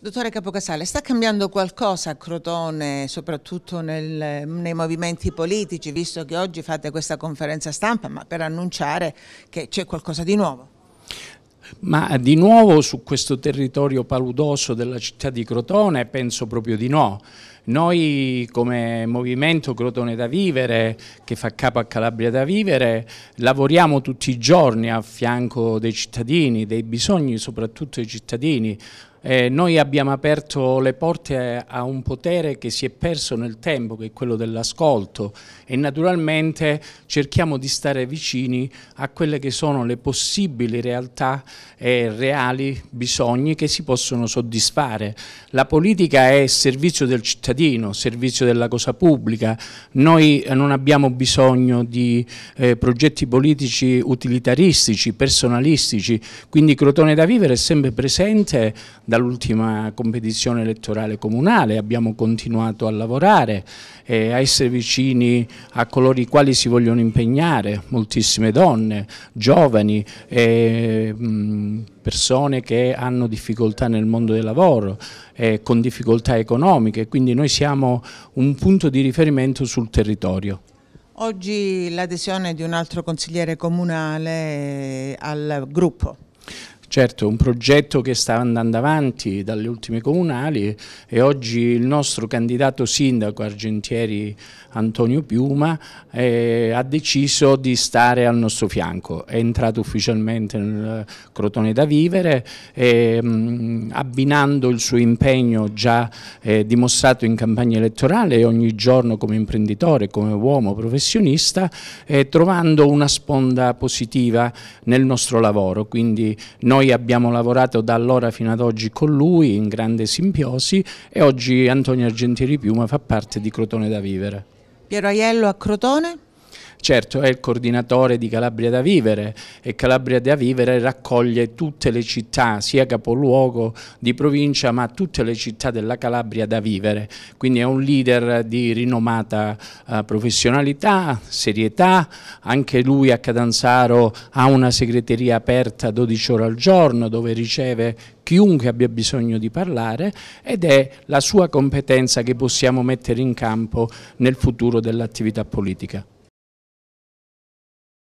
Dottore Capocasale, sta cambiando qualcosa a Crotone, soprattutto nel, nei movimenti politici, visto che oggi fate questa conferenza stampa, ma per annunciare che c'è qualcosa di nuovo? Ma di nuovo su questo territorio paludoso della città di Crotone penso proprio di no. Noi come movimento Crotone da Vivere, che fa capo a Calabria da Vivere, lavoriamo tutti i giorni a fianco dei cittadini, dei bisogni soprattutto dei cittadini. Eh, noi abbiamo aperto le porte a un potere che si è perso nel tempo, che è quello dell'ascolto e naturalmente cerchiamo di stare vicini a quelle che sono le possibili realtà e reali bisogni che si possono soddisfare. La politica è servizio del cittadino, servizio della cosa pubblica, noi non abbiamo bisogno di eh, progetti politici utilitaristici, personalistici, quindi Crotone da vivere è sempre presente dall'ultima competizione elettorale comunale, abbiamo continuato a lavorare, eh, a essere vicini a coloro i quali si vogliono impegnare, moltissime donne, giovani, eh, persone che hanno difficoltà nel mondo del lavoro, eh, con difficoltà economiche, quindi noi siamo un punto di riferimento sul territorio. Oggi l'adesione di un altro consigliere comunale eh, al gruppo. Certo, un progetto che sta andando avanti dalle ultime comunali e oggi il nostro candidato sindaco Argentieri Antonio Piuma eh, ha deciso di stare al nostro fianco, è entrato ufficialmente nel Crotone da Vivere eh, abbinando il suo impegno già eh, dimostrato in campagna elettorale e ogni giorno come imprenditore, come uomo professionista, eh, trovando una sponda positiva nel nostro lavoro, quindi noi noi abbiamo lavorato da allora fino ad oggi con lui in grande simbiosi e oggi Antonio Argentieri Piuma fa parte di Crotone da Vivere. Piero Aiello a Crotone? Certo, è il coordinatore di Calabria da Vivere e Calabria da Vivere raccoglie tutte le città, sia capoluogo di provincia, ma tutte le città della Calabria da vivere. Quindi è un leader di rinomata eh, professionalità, serietà, anche lui a Catanzaro ha una segreteria aperta 12 ore al giorno dove riceve chiunque abbia bisogno di parlare ed è la sua competenza che possiamo mettere in campo nel futuro dell'attività politica.